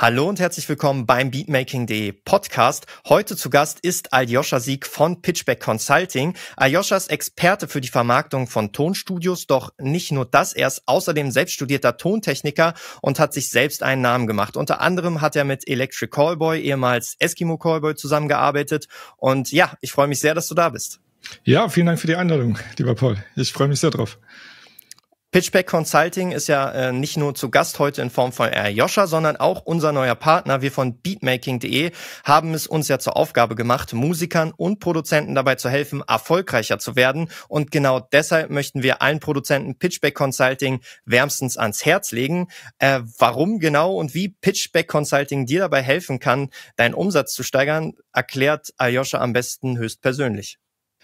Hallo und herzlich willkommen beim Beatmaking.de Podcast. Heute zu Gast ist Aljoscha Sieg von Pitchback Consulting. Aljoscha ist Experte für die Vermarktung von Tonstudios, doch nicht nur das, er ist außerdem selbst studierter Tontechniker und hat sich selbst einen Namen gemacht. Unter anderem hat er mit Electric Callboy, ehemals Eskimo Callboy, zusammengearbeitet. Und ja, ich freue mich sehr, dass du da bist. Ja, vielen Dank für die Einladung, lieber Paul. Ich freue mich sehr drauf. Pitchback Consulting ist ja äh, nicht nur zu Gast heute in Form von äh, Joscha, sondern auch unser neuer Partner. Wir von beatmaking.de haben es uns ja zur Aufgabe gemacht, Musikern und Produzenten dabei zu helfen, erfolgreicher zu werden. Und genau deshalb möchten wir allen Produzenten Pitchback Consulting wärmstens ans Herz legen. Äh, warum genau und wie Pitchback Consulting dir dabei helfen kann, deinen Umsatz zu steigern, erklärt Ayosha am besten höchstpersönlich.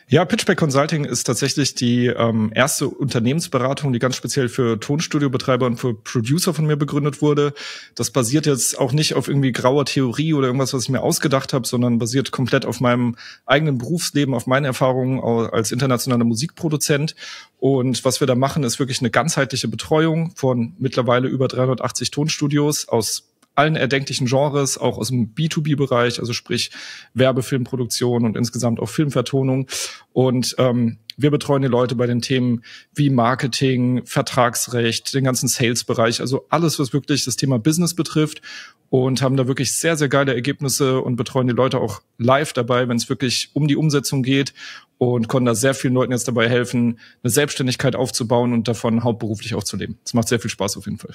Ja, Pitchback Consulting ist tatsächlich die ähm, erste Unternehmensberatung, die ganz speziell für Tonstudiobetreiber und für Producer von mir begründet wurde. Das basiert jetzt auch nicht auf irgendwie grauer Theorie oder irgendwas, was ich mir ausgedacht habe, sondern basiert komplett auf meinem eigenen Berufsleben, auf meinen Erfahrungen als internationaler Musikproduzent. Und was wir da machen, ist wirklich eine ganzheitliche Betreuung von mittlerweile über 380 Tonstudios aus allen erdenklichen Genres, auch aus dem B2B-Bereich, also sprich Werbefilmproduktion und insgesamt auch Filmvertonung. Und ähm, wir betreuen die Leute bei den Themen wie Marketing, Vertragsrecht, den ganzen Sales-Bereich, also alles, was wirklich das Thema Business betrifft und haben da wirklich sehr, sehr geile Ergebnisse und betreuen die Leute auch live dabei, wenn es wirklich um die Umsetzung geht und konnten da sehr vielen Leuten jetzt dabei helfen, eine Selbstständigkeit aufzubauen und davon hauptberuflich auch zu leben. Es macht sehr viel Spaß auf jeden Fall.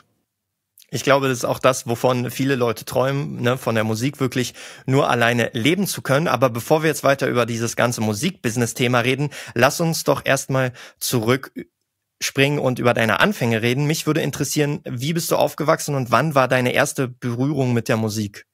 Ich glaube, das ist auch das, wovon viele Leute träumen, ne, von der Musik wirklich nur alleine leben zu können. Aber bevor wir jetzt weiter über dieses ganze Musikbusiness-Thema reden, lass uns doch erstmal zurück springen und über deine Anfänge reden. Mich würde interessieren, wie bist du aufgewachsen und wann war deine erste Berührung mit der Musik?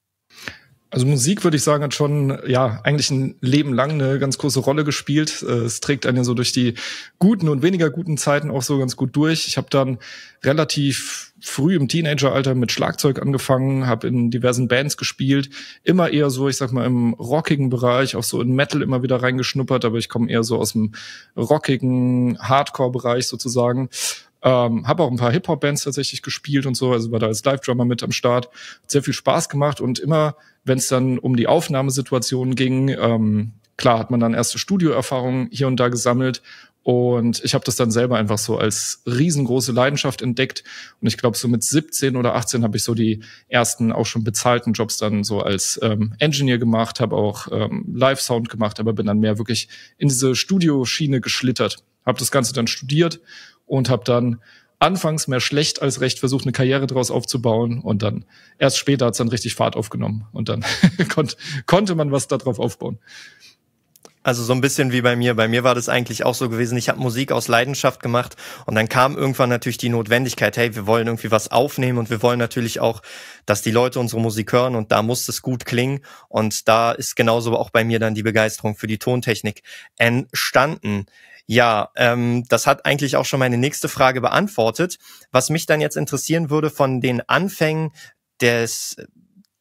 Also Musik würde ich sagen hat schon ja eigentlich ein Leben lang eine ganz große Rolle gespielt. Äh, es trägt einen so durch die guten und weniger guten Zeiten auch so ganz gut durch. Ich habe dann relativ früh im Teenageralter mit Schlagzeug angefangen, habe in diversen Bands gespielt, immer eher so, ich sag mal im rockigen Bereich, auch so in Metal immer wieder reingeschnuppert, aber ich komme eher so aus dem rockigen Hardcore Bereich sozusagen ähm, habe auch ein paar Hip-Hop-Bands tatsächlich gespielt und so, also war da als Live-Drummer mit am Start. Hat sehr viel Spaß gemacht und immer, wenn es dann um die Aufnahmesituation ging, ähm, klar hat man dann erste Studioerfahrungen hier und da gesammelt und ich habe das dann selber einfach so als riesengroße Leidenschaft entdeckt. Und ich glaube, so mit 17 oder 18 habe ich so die ersten auch schon bezahlten Jobs dann so als ähm, Engineer gemacht, habe auch ähm, Live-Sound gemacht, aber bin dann mehr wirklich in diese Studioschiene geschlittert. Habe das Ganze dann studiert und habe dann anfangs mehr schlecht als recht versucht, eine Karriere daraus aufzubauen und dann erst später hat's dann richtig Fahrt aufgenommen und dann kon konnte man was darauf aufbauen. Also so ein bisschen wie bei mir. Bei mir war das eigentlich auch so gewesen. Ich habe Musik aus Leidenschaft gemacht und dann kam irgendwann natürlich die Notwendigkeit, hey, wir wollen irgendwie was aufnehmen und wir wollen natürlich auch, dass die Leute unsere Musik hören und da muss es gut klingen. Und da ist genauso auch bei mir dann die Begeisterung für die Tontechnik entstanden. Ja, ähm, das hat eigentlich auch schon meine nächste Frage beantwortet. Was mich dann jetzt interessieren würde von den Anfängen des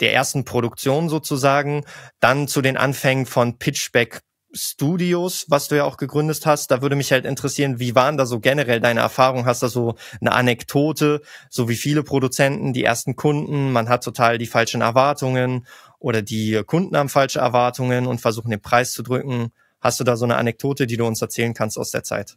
der ersten Produktion sozusagen, dann zu den Anfängen von Pitchback Studios, was du ja auch gegründet hast. Da würde mich halt interessieren, wie waren da so generell deine Erfahrungen? Hast da so eine Anekdote, so wie viele Produzenten, die ersten Kunden, man hat total die falschen Erwartungen oder die Kunden haben falsche Erwartungen und versuchen den Preis zu drücken. Hast du da so eine Anekdote, die du uns erzählen kannst aus der Zeit?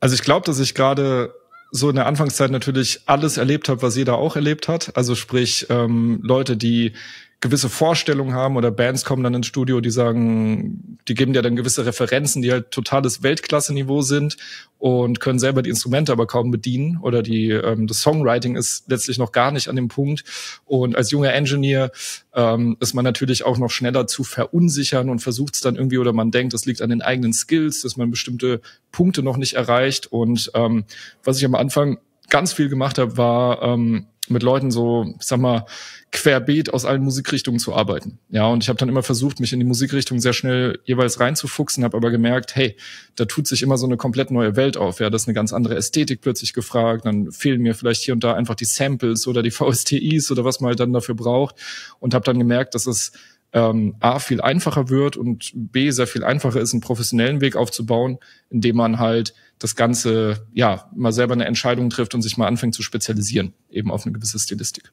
Also ich glaube, dass ich gerade so in der Anfangszeit natürlich alles erlebt habe, was jeder auch erlebt hat. Also sprich ähm, Leute, die gewisse Vorstellungen haben oder Bands kommen dann ins Studio, die sagen, die geben dir dann gewisse Referenzen, die halt totales Weltklasse-Niveau sind und können selber die Instrumente aber kaum bedienen oder die ähm, das Songwriting ist letztlich noch gar nicht an dem Punkt und als junger Engineer ähm, ist man natürlich auch noch schneller zu verunsichern und versucht es dann irgendwie oder man denkt, das liegt an den eigenen Skills, dass man bestimmte Punkte noch nicht erreicht und ähm, was ich am Anfang ganz viel gemacht habe, war ähm, mit Leuten so, ich sag mal, querbeet aus allen Musikrichtungen zu arbeiten. Ja, und ich habe dann immer versucht, mich in die Musikrichtung sehr schnell jeweils reinzufuchsen, habe aber gemerkt, hey, da tut sich immer so eine komplett neue Welt auf. Ja, das ist eine ganz andere Ästhetik plötzlich gefragt. Dann fehlen mir vielleicht hier und da einfach die Samples oder die VSTIs oder was man halt dann dafür braucht. Und habe dann gemerkt, dass es das ähm, A viel einfacher wird und B sehr viel einfacher ist, einen professionellen Weg aufzubauen, indem man halt das Ganze, ja, mal selber eine Entscheidung trifft und sich mal anfängt zu spezialisieren, eben auf eine gewisse Stilistik.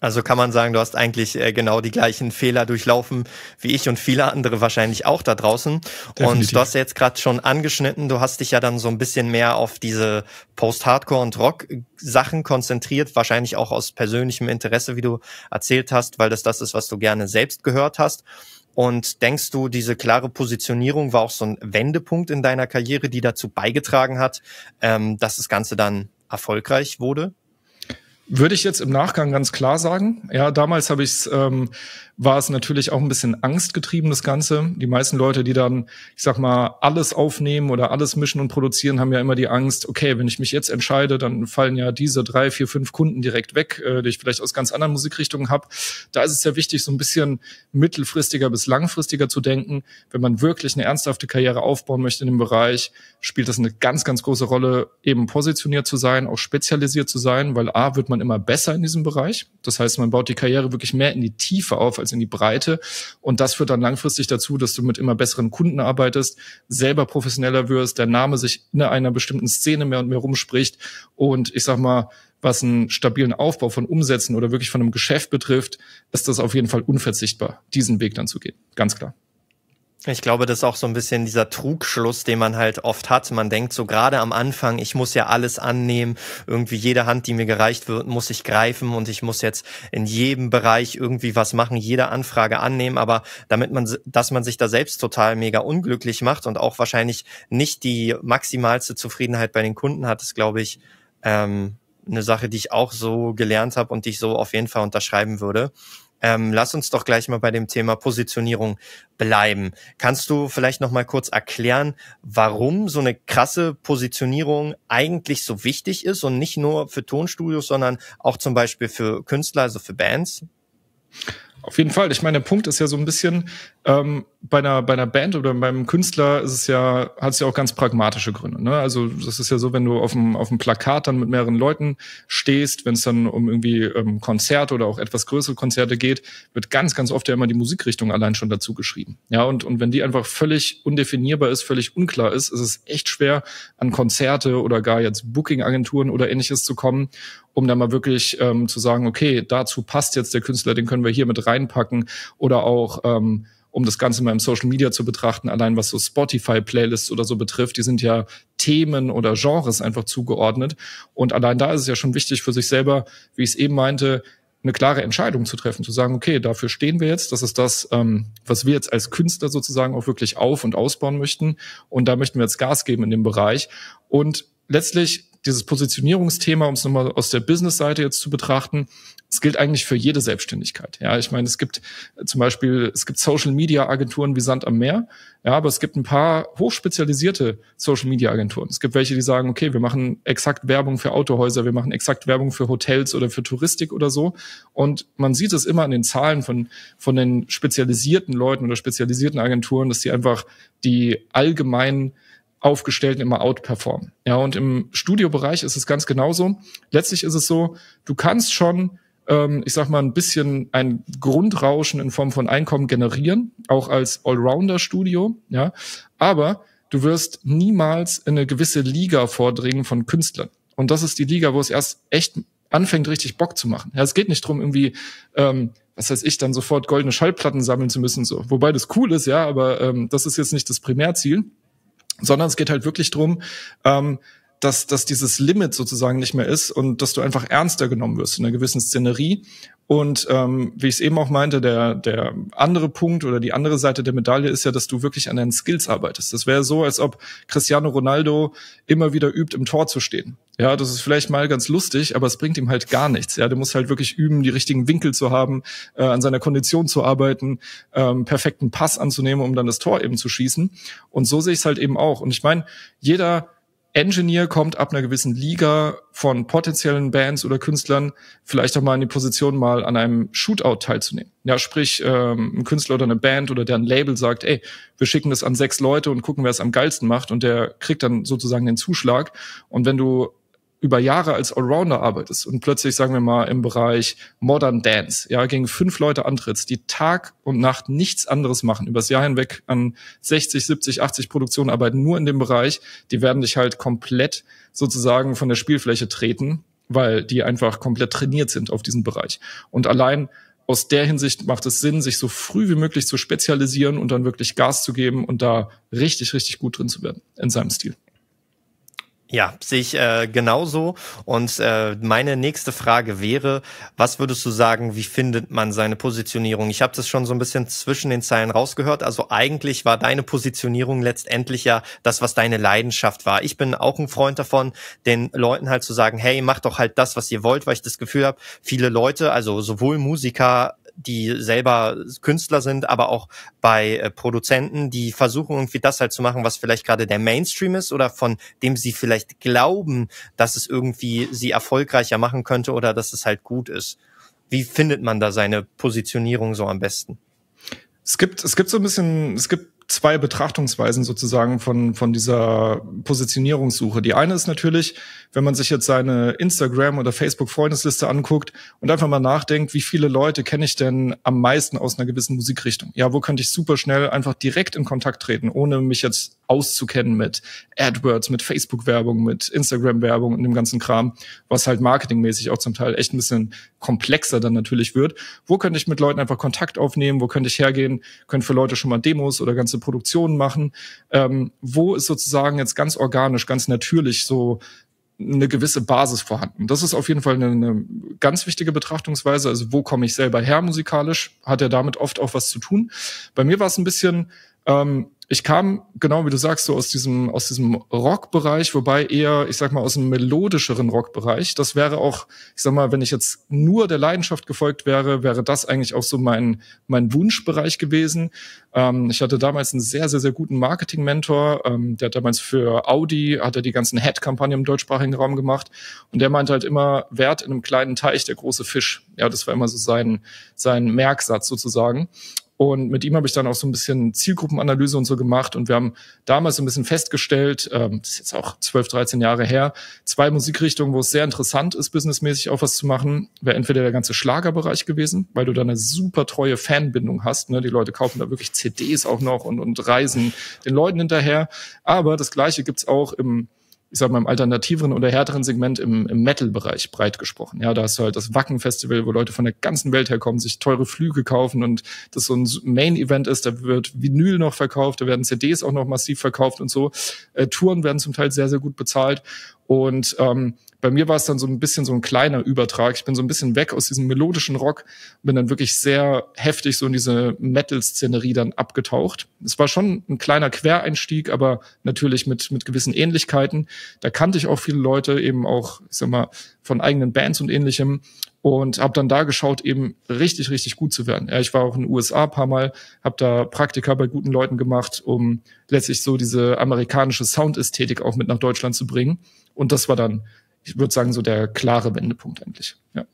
Also kann man sagen, du hast eigentlich äh, genau die gleichen Fehler durchlaufen wie ich und viele andere wahrscheinlich auch da draußen. Definitiv. Und du hast jetzt gerade schon angeschnitten, du hast dich ja dann so ein bisschen mehr auf diese Post-Hardcore- und Rock-Sachen konzentriert, wahrscheinlich auch aus persönlichem Interesse, wie du erzählt hast, weil das das ist, was du gerne selbst gehört hast. Und denkst du, diese klare Positionierung war auch so ein Wendepunkt in deiner Karriere, die dazu beigetragen hat, ähm, dass das Ganze dann erfolgreich wurde? Würde ich jetzt im Nachgang ganz klar sagen. Ja, damals habe ich ähm, war es natürlich auch ein bisschen angstgetrieben, das Ganze. Die meisten Leute, die dann, ich sag mal, alles aufnehmen oder alles mischen und produzieren, haben ja immer die Angst, okay, wenn ich mich jetzt entscheide, dann fallen ja diese drei, vier, fünf Kunden direkt weg, äh, die ich vielleicht aus ganz anderen Musikrichtungen habe. Da ist es ja wichtig, so ein bisschen mittelfristiger bis langfristiger zu denken. Wenn man wirklich eine ernsthafte Karriere aufbauen möchte in dem Bereich, spielt das eine ganz, ganz große Rolle, eben positioniert zu sein, auch spezialisiert zu sein, weil A, wird man man immer besser in diesem Bereich. Das heißt, man baut die Karriere wirklich mehr in die Tiefe auf als in die Breite. Und das führt dann langfristig dazu, dass du mit immer besseren Kunden arbeitest, selber professioneller wirst, der Name sich in einer bestimmten Szene mehr und mehr rumspricht. Und ich sag mal, was einen stabilen Aufbau von Umsätzen oder wirklich von einem Geschäft betrifft, ist das auf jeden Fall unverzichtbar, diesen Weg dann zu gehen. Ganz klar. Ich glaube, das ist auch so ein bisschen dieser Trugschluss, den man halt oft hat. Man denkt so gerade am Anfang, ich muss ja alles annehmen, irgendwie jede Hand, die mir gereicht wird, muss ich greifen und ich muss jetzt in jedem Bereich irgendwie was machen, jede Anfrage annehmen, aber damit man, dass man sich da selbst total mega unglücklich macht und auch wahrscheinlich nicht die maximalste Zufriedenheit bei den Kunden hat, ist, glaube ich, ähm, eine Sache, die ich auch so gelernt habe und die ich so auf jeden Fall unterschreiben würde. Ähm, lass uns doch gleich mal bei dem Thema Positionierung bleiben. Kannst du vielleicht noch mal kurz erklären, warum so eine krasse Positionierung eigentlich so wichtig ist und nicht nur für Tonstudios, sondern auch zum Beispiel für Künstler, also für Bands? Auf jeden Fall. Ich meine, der Punkt ist ja so ein bisschen, ähm, bei, einer, bei einer Band oder beim Künstler ist es ja, hat es ja auch ganz pragmatische Gründe. Ne? Also das ist ja so, wenn du auf dem, auf dem Plakat dann mit mehreren Leuten stehst, wenn es dann um irgendwie ähm, Konzerte oder auch etwas größere Konzerte geht, wird ganz, ganz oft ja immer die Musikrichtung allein schon dazu geschrieben. Ja, und, und wenn die einfach völlig undefinierbar ist, völlig unklar ist, ist es echt schwer, an Konzerte oder gar jetzt Booking-Agenturen oder ähnliches zu kommen, um dann mal wirklich ähm, zu sagen, okay, dazu passt jetzt der Künstler, den können wir hier mit reinpacken oder auch ähm, um das Ganze mal im Social Media zu betrachten, allein was so Spotify-Playlists oder so betrifft, die sind ja Themen oder Genres einfach zugeordnet. Und allein da ist es ja schon wichtig für sich selber, wie ich es eben meinte, eine klare Entscheidung zu treffen, zu sagen, okay, dafür stehen wir jetzt, das ist das, ähm, was wir jetzt als Künstler sozusagen auch wirklich auf und ausbauen möchten. Und da möchten wir jetzt Gas geben in dem Bereich. Und letztlich dieses Positionierungsthema, um es nochmal aus der Business-Seite jetzt zu betrachten, es gilt eigentlich für jede Selbstständigkeit. Ja, ich meine, es gibt äh, zum Beispiel, es gibt Social Media Agenturen wie Sand am Meer. Ja, aber es gibt ein paar hochspezialisierte Social Media Agenturen. Es gibt welche, die sagen, okay, wir machen exakt Werbung für Autohäuser, wir machen exakt Werbung für Hotels oder für Touristik oder so. Und man sieht es immer an den Zahlen von, von den spezialisierten Leuten oder spezialisierten Agenturen, dass die einfach die allgemeinen Aufgestellten immer outperformen. Ja, und im Studiobereich ist es ganz genauso. Letztlich ist es so, du kannst schon ähm, ich sag mal, ein bisschen ein Grundrauschen in Form von Einkommen generieren, auch als Allrounder-Studio, ja. Aber du wirst niemals in eine gewisse Liga vordringen von Künstlern. Und das ist die Liga, wo es erst echt anfängt, richtig Bock zu machen. Ja, es geht nicht drum, irgendwie, ähm, was heißt ich, dann sofort goldene Schallplatten sammeln zu müssen, so. Wobei das cool ist, ja, aber ähm, das ist jetzt nicht das Primärziel, sondern es geht halt wirklich drum, ähm, dass, dass dieses Limit sozusagen nicht mehr ist und dass du einfach ernster genommen wirst in einer gewissen Szenerie. Und ähm, wie ich es eben auch meinte, der, der andere Punkt oder die andere Seite der Medaille ist ja, dass du wirklich an deinen Skills arbeitest. Das wäre so, als ob Cristiano Ronaldo immer wieder übt, im Tor zu stehen. Ja, das ist vielleicht mal ganz lustig, aber es bringt ihm halt gar nichts. Ja, der muss halt wirklich üben, die richtigen Winkel zu haben, äh, an seiner Kondition zu arbeiten, ähm, perfekten Pass anzunehmen, um dann das Tor eben zu schießen. Und so sehe ich es halt eben auch. Und ich meine, jeder Engineer kommt ab einer gewissen Liga von potenziellen Bands oder Künstlern vielleicht auch mal in die Position, mal an einem Shootout teilzunehmen. Ja, sprich, ähm, ein Künstler oder eine Band oder deren Label sagt, ey, wir schicken das an sechs Leute und gucken, wer es am geilsten macht und der kriegt dann sozusagen den Zuschlag. Und wenn du über Jahre als Allrounder arbeitest und plötzlich, sagen wir mal, im Bereich Modern Dance, ja, gegen fünf Leute antrittst, die Tag und Nacht nichts anderes machen, übers Jahr hinweg an 60, 70, 80 Produktionen arbeiten, nur in dem Bereich, die werden dich halt komplett sozusagen von der Spielfläche treten, weil die einfach komplett trainiert sind auf diesen Bereich. Und allein aus der Hinsicht macht es Sinn, sich so früh wie möglich zu spezialisieren und dann wirklich Gas zu geben und da richtig, richtig gut drin zu werden in seinem Stil. Ja, sehe ich äh, genauso. Und äh, meine nächste Frage wäre, was würdest du sagen, wie findet man seine Positionierung? Ich habe das schon so ein bisschen zwischen den Zeilen rausgehört. Also eigentlich war deine Positionierung letztendlich ja das, was deine Leidenschaft war. Ich bin auch ein Freund davon, den Leuten halt zu sagen, hey, macht doch halt das, was ihr wollt, weil ich das Gefühl habe, viele Leute, also sowohl Musiker die selber Künstler sind, aber auch bei äh, Produzenten, die versuchen irgendwie das halt zu machen, was vielleicht gerade der Mainstream ist oder von dem sie vielleicht glauben, dass es irgendwie sie erfolgreicher machen könnte oder dass es halt gut ist. Wie findet man da seine Positionierung so am besten? Es gibt, es gibt so ein bisschen, es gibt zwei Betrachtungsweisen sozusagen von, von dieser Positionierungssuche. Die eine ist natürlich, wenn man sich jetzt seine Instagram- oder Facebook-Freundesliste anguckt und einfach mal nachdenkt, wie viele Leute kenne ich denn am meisten aus einer gewissen Musikrichtung? Ja, wo könnte ich super schnell einfach direkt in Kontakt treten, ohne mich jetzt auszukennen mit AdWords, mit Facebook-Werbung, mit Instagram-Werbung und dem ganzen Kram, was halt marketingmäßig auch zum Teil echt ein bisschen komplexer dann natürlich wird. Wo könnte ich mit Leuten einfach Kontakt aufnehmen? Wo könnte ich hergehen? Können für Leute schon mal Demos oder ganze Produktionen machen? Ähm, wo ist sozusagen jetzt ganz organisch, ganz natürlich so eine gewisse Basis vorhanden. Das ist auf jeden Fall eine, eine, ganz wichtige Betrachtungsweise. Also wo komme ich selber her musikalisch? Hat ja damit oft auch was zu tun. Bei mir war es ein bisschen, ähm, ich kam, genau wie du sagst, so aus diesem, aus diesem Rockbereich, wobei eher, ich sag mal, aus einem melodischeren Rockbereich. Das wäre auch, ich sag mal, wenn ich jetzt nur der Leidenschaft gefolgt wäre, wäre das eigentlich auch so mein, mein Wunschbereich gewesen. Ähm, ich hatte damals einen sehr, sehr, sehr guten Marketing-Mentor, ähm, der hat damals für Audi, hat er die ganzen Head-Kampagnen im deutschsprachigen Raum gemacht. Und der meinte halt immer, Wert in einem kleinen Teich, der große Fisch. Ja, das war immer so sein, sein Merksatz sozusagen. Und mit ihm habe ich dann auch so ein bisschen Zielgruppenanalyse und so gemacht. Und wir haben damals so ein bisschen festgestellt, ähm, das ist jetzt auch 12, 13 Jahre her, zwei Musikrichtungen, wo es sehr interessant ist, businessmäßig auch was zu machen, wäre entweder der ganze Schlagerbereich gewesen, weil du da eine super treue Fanbindung hast. Ne? Die Leute kaufen da wirklich CDs auch noch und, und reisen den Leuten hinterher. Aber das Gleiche gibt's auch im ich sag mal, im alternativeren oder härteren Segment im, im Metal-Bereich breit gesprochen. Ja, da hast du halt das Wacken-Festival, wo Leute von der ganzen Welt herkommen, sich teure Flüge kaufen und das so ein Main-Event ist, da wird Vinyl noch verkauft, da werden CDs auch noch massiv verkauft und so. Äh, Touren werden zum Teil sehr, sehr gut bezahlt. Und ähm, bei mir war es dann so ein bisschen so ein kleiner Übertrag. Ich bin so ein bisschen weg aus diesem melodischen Rock, bin dann wirklich sehr heftig so in diese Metal-Szenerie dann abgetaucht. Es war schon ein kleiner Quereinstieg, aber natürlich mit, mit gewissen Ähnlichkeiten. Da kannte ich auch viele Leute, eben auch, ich sag mal, von eigenen Bands und ähnlichem und habe dann da geschaut, eben richtig, richtig gut zu werden. Ja, ich war auch in den USA ein paar Mal, habe da Praktika bei guten Leuten gemacht, um letztlich so diese amerikanische Soundästhetik auch mit nach Deutschland zu bringen. Und das war dann, ich würde sagen, so der klare Wendepunkt eigentlich. Ja.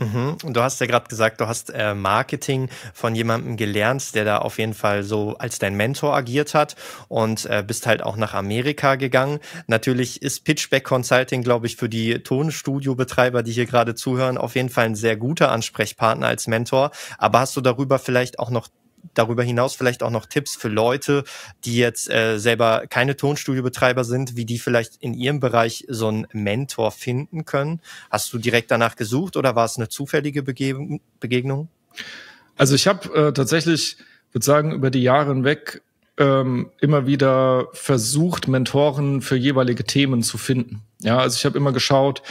Mhm. du hast ja gerade gesagt, du hast äh, Marketing von jemandem gelernt, der da auf jeden Fall so als dein Mentor agiert hat und äh, bist halt auch nach Amerika gegangen. Natürlich ist Pitchback Consulting, glaube ich, für die Tonstudio-Betreiber, die hier gerade zuhören, auf jeden Fall ein sehr guter Ansprechpartner als Mentor. Aber hast du darüber vielleicht auch noch darüber hinaus vielleicht auch noch Tipps für Leute, die jetzt äh, selber keine Tonstudiobetreiber sind, wie die vielleicht in ihrem Bereich so einen Mentor finden können? Hast du direkt danach gesucht oder war es eine zufällige Bege Begegnung? Also ich habe äh, tatsächlich, würde sagen, über die Jahre hinweg ähm, immer wieder versucht, Mentoren für jeweilige Themen zu finden. Ja, also ich habe immer geschaut,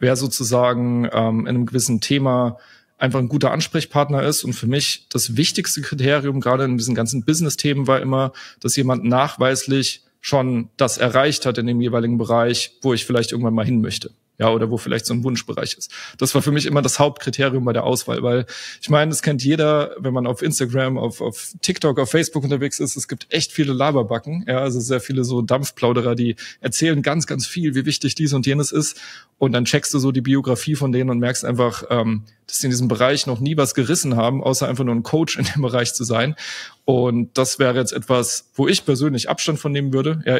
wer sozusagen ähm, in einem gewissen Thema einfach ein guter Ansprechpartner ist. Und für mich das wichtigste Kriterium gerade in diesen ganzen Business-Themen war immer, dass jemand nachweislich schon das erreicht hat in dem jeweiligen Bereich, wo ich vielleicht irgendwann mal hin möchte. Ja, oder wo vielleicht so ein Wunschbereich ist. Das war für mich immer das Hauptkriterium bei der Auswahl, weil ich meine, das kennt jeder, wenn man auf Instagram, auf, auf TikTok, auf Facebook unterwegs ist. Es gibt echt viele Laberbacken, ja, also sehr viele so Dampfplauderer, die erzählen ganz, ganz viel, wie wichtig dies und jenes ist. Und dann checkst du so die Biografie von denen und merkst einfach, ähm, dass sie in diesem Bereich noch nie was gerissen haben, außer einfach nur ein Coach in dem Bereich zu sein. Und das wäre jetzt etwas, wo ich persönlich Abstand von nehmen würde. Ja,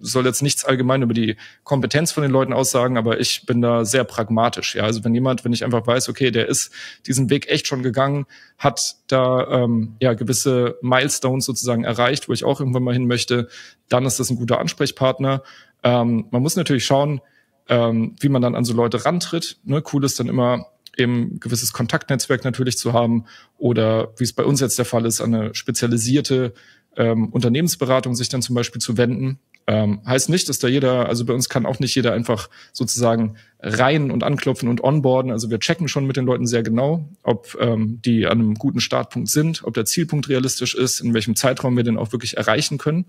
soll jetzt nichts allgemein über die Kompetenz von den Leuten aussagen, aber ich bin da sehr pragmatisch. Ja, also wenn jemand, wenn ich einfach weiß, okay, der ist diesen Weg echt schon gegangen, hat da ähm, ja gewisse Milestones sozusagen erreicht, wo ich auch irgendwann mal hin möchte, dann ist das ein guter Ansprechpartner. Ähm, man muss natürlich schauen, ähm, wie man dann an so Leute rantritt. Ne? Cool ist dann immer, eben gewisses Kontaktnetzwerk natürlich zu haben oder wie es bei uns jetzt der Fall ist, an eine spezialisierte ähm, Unternehmensberatung sich dann zum Beispiel zu wenden. Ähm, heißt nicht, dass da jeder, also bei uns kann auch nicht jeder einfach sozusagen rein und anklopfen und onboarden. Also wir checken schon mit den Leuten sehr genau, ob ähm, die an einem guten Startpunkt sind, ob der Zielpunkt realistisch ist, in welchem Zeitraum wir den auch wirklich erreichen können.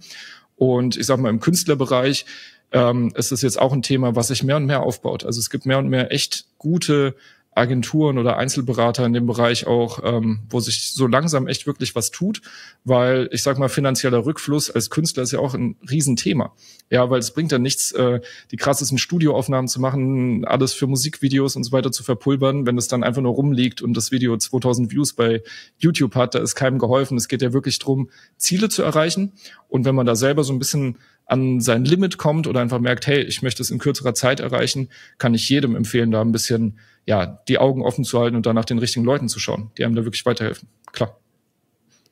Und ich sag mal, im Künstlerbereich ähm, es ist jetzt auch ein Thema, was sich mehr und mehr aufbaut. Also es gibt mehr und mehr echt gute Agenturen oder Einzelberater in dem Bereich auch, ähm, wo sich so langsam echt wirklich was tut, weil ich sag mal, finanzieller Rückfluss als Künstler ist ja auch ein Riesenthema. Ja, weil es bringt dann nichts, äh, die krassesten Studioaufnahmen zu machen, alles für Musikvideos und so weiter zu verpulbern, wenn es dann einfach nur rumliegt und das Video 2000 Views bei YouTube hat, da ist keinem geholfen. Es geht ja wirklich drum, Ziele zu erreichen und wenn man da selber so ein bisschen an sein Limit kommt oder einfach merkt, hey, ich möchte es in kürzerer Zeit erreichen, kann ich jedem empfehlen, da ein bisschen ja, die Augen offen zu halten und danach den richtigen Leuten zu schauen, die einem da wirklich weiterhelfen. Klar.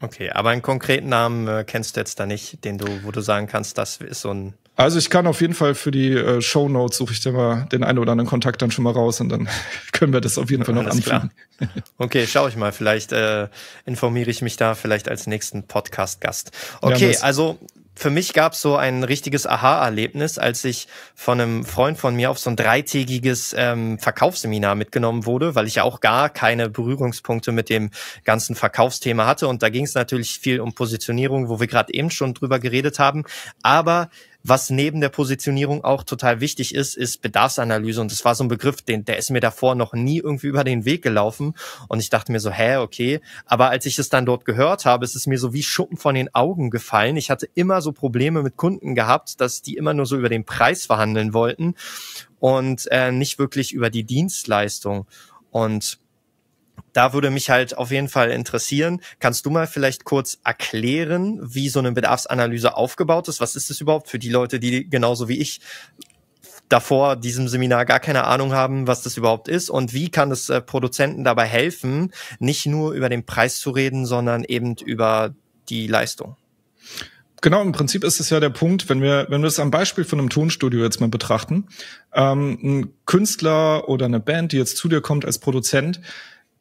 Okay, aber einen konkreten Namen äh, kennst du jetzt da nicht, den du, wo du sagen kannst, das ist so ein. Also ich kann auf jeden Fall für die äh, Show Notes suche ich dir mal den einen oder anderen Kontakt dann schon mal raus und dann können wir das auf jeden Fall noch anfangen. Okay, schaue ich mal. Vielleicht äh, informiere ich mich da vielleicht als nächsten Podcast-Gast. Okay, ja, also für mich gab es so ein richtiges Aha-Erlebnis, als ich von einem Freund von mir auf so ein dreitägiges ähm, Verkaufsseminar mitgenommen wurde, weil ich ja auch gar keine Berührungspunkte mit dem ganzen Verkaufsthema hatte. Und da ging es natürlich viel um Positionierung, wo wir gerade eben schon drüber geredet haben. Aber was neben der Positionierung auch total wichtig ist, ist Bedarfsanalyse. Und das war so ein Begriff, den, der ist mir davor noch nie irgendwie über den Weg gelaufen. Und ich dachte mir so, hä, okay. Aber als ich es dann dort gehört habe, ist es mir so wie Schuppen von den Augen gefallen. Ich hatte immer so Probleme mit Kunden gehabt, dass die immer nur so über den Preis verhandeln wollten und äh, nicht wirklich über die Dienstleistung. Und da würde mich halt auf jeden Fall interessieren. Kannst du mal vielleicht kurz erklären, wie so eine Bedarfsanalyse aufgebaut ist? Was ist das überhaupt für die Leute, die genauso wie ich davor diesem Seminar gar keine Ahnung haben, was das überhaupt ist und wie kann es äh, Produzenten dabei helfen, nicht nur über den Preis zu reden, sondern eben über die Leistung? Genau, im Prinzip ist es ja der Punkt, wenn wir, wenn wir es am Beispiel von einem Tonstudio jetzt mal betrachten, ähm, ein Künstler oder eine Band, die jetzt zu dir kommt als Produzent,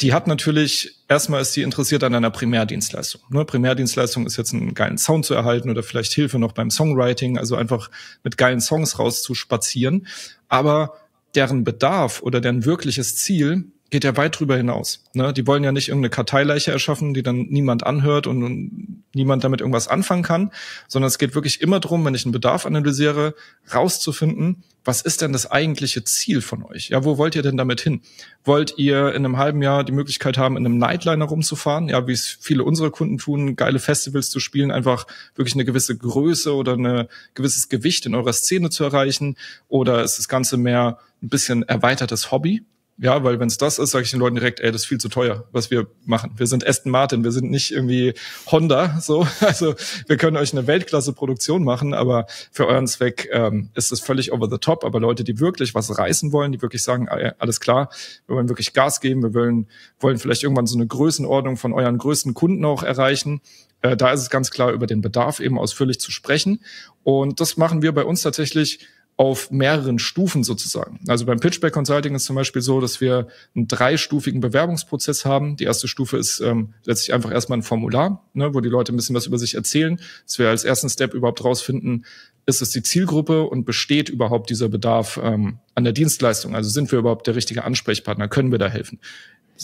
die hat natürlich, erstmal ist sie interessiert an einer Primärdienstleistung. Ne? Primärdienstleistung ist jetzt einen geilen Sound zu erhalten oder vielleicht Hilfe noch beim Songwriting, also einfach mit geilen Songs rauszuspazieren. Aber deren Bedarf oder deren wirkliches Ziel geht ja weit drüber hinaus. Ne? Die wollen ja nicht irgendeine Karteileiche erschaffen, die dann niemand anhört und, niemand damit irgendwas anfangen kann, sondern es geht wirklich immer drum, wenn ich einen Bedarf analysiere, rauszufinden, was ist denn das eigentliche Ziel von euch? Ja, wo wollt ihr denn damit hin? Wollt ihr in einem halben Jahr die Möglichkeit haben, in einem Nightliner rumzufahren? Ja, wie es viele unserer Kunden tun, geile Festivals zu spielen, einfach wirklich eine gewisse Größe oder ein gewisses Gewicht in eurer Szene zu erreichen? Oder ist das Ganze mehr ein bisschen erweitertes Hobby? Ja, weil wenn es das ist, sage ich den Leuten direkt, ey, das ist viel zu teuer, was wir machen. Wir sind Aston Martin, wir sind nicht irgendwie Honda, so. Also wir können euch eine Weltklasse-Produktion machen, aber für euren Zweck ähm, ist es völlig over the top. Aber Leute, die wirklich was reißen wollen, die wirklich sagen, ah, alles klar, wir wollen wirklich Gas geben, wir wollen, wollen vielleicht irgendwann so eine Größenordnung von euren größten Kunden auch erreichen, äh, da ist es ganz klar, über den Bedarf eben ausführlich zu sprechen. Und das machen wir bei uns tatsächlich auf mehreren Stufen sozusagen. Also beim Pitchback Consulting ist zum Beispiel so, dass wir einen dreistufigen Bewerbungsprozess haben. Die erste Stufe ist ähm, letztlich einfach erstmal ein Formular, ne, wo die Leute ein bisschen was über sich erzählen, dass wir als ersten Step überhaupt rausfinden, ist es die Zielgruppe und besteht überhaupt dieser Bedarf ähm, an der Dienstleistung? Also sind wir überhaupt der richtige Ansprechpartner? Können wir da helfen?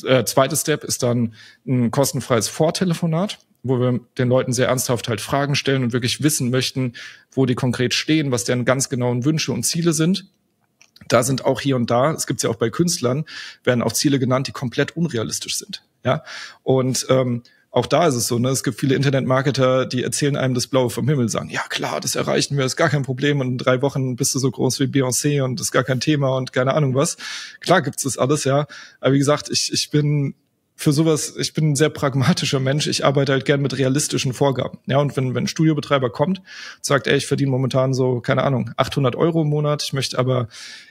Äh, zweiter Step ist dann ein kostenfreies Vortelefonat wo wir den Leuten sehr ernsthaft halt Fragen stellen und wirklich wissen möchten, wo die konkret stehen, was deren ganz genauen Wünsche und Ziele sind. Da sind auch hier und da, es gibt ja auch bei Künstlern, werden auch Ziele genannt, die komplett unrealistisch sind. Ja, und ähm, auch da ist es so, ne? Es gibt viele Internetmarketer, die erzählen einem das Blaue vom Himmel, sagen, ja klar, das erreichen wir, ist gar kein Problem und in drei Wochen bist du so groß wie Beyoncé und ist gar kein Thema und keine Ahnung was. Klar gibt's das alles, ja. Aber wie gesagt, ich, ich bin für sowas, ich bin ein sehr pragmatischer Mensch, ich arbeite halt gern mit realistischen Vorgaben. Ja, und wenn, wenn ein Studiobetreiber kommt, sagt, ey, ich verdiene momentan so, keine Ahnung, 800 Euro im Monat, ich möchte aber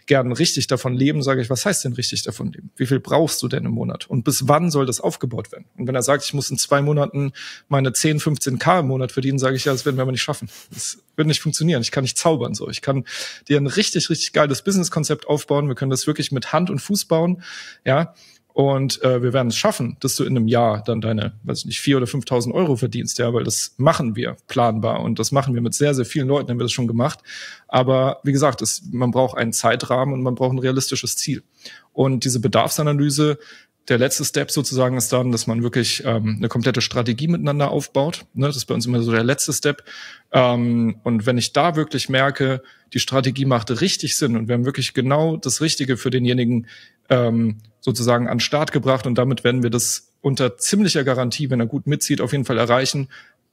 gern richtig davon leben, sage ich, was heißt denn richtig davon leben? Wie viel brauchst du denn im Monat? Und bis wann soll das aufgebaut werden? Und wenn er sagt, ich muss in zwei Monaten meine 10, 15 K im Monat verdienen, sage ich, ja, das werden wir aber nicht schaffen. Das wird nicht funktionieren. Ich kann nicht zaubern so. Ich kann dir ein richtig, richtig geiles Businesskonzept aufbauen. Wir können das wirklich mit Hand und Fuß bauen. Ja, und äh, wir werden es schaffen, dass du in einem Jahr dann deine, weiß ich nicht, vier oder 5.000 Euro verdienst, ja, weil das machen wir planbar und das machen wir mit sehr, sehr vielen Leuten, haben wir das schon gemacht. Aber wie gesagt, es, man braucht einen Zeitrahmen und man braucht ein realistisches Ziel. Und diese Bedarfsanalyse, der letzte Step sozusagen ist dann, dass man wirklich ähm, eine komplette Strategie miteinander aufbaut. Ne? Das ist bei uns immer so der letzte Step. Ähm, und wenn ich da wirklich merke, die Strategie macht richtig Sinn und wir haben wirklich genau das Richtige für denjenigen ähm, sozusagen an Start gebracht und damit werden wir das unter ziemlicher Garantie, wenn er gut mitzieht, auf jeden Fall erreichen.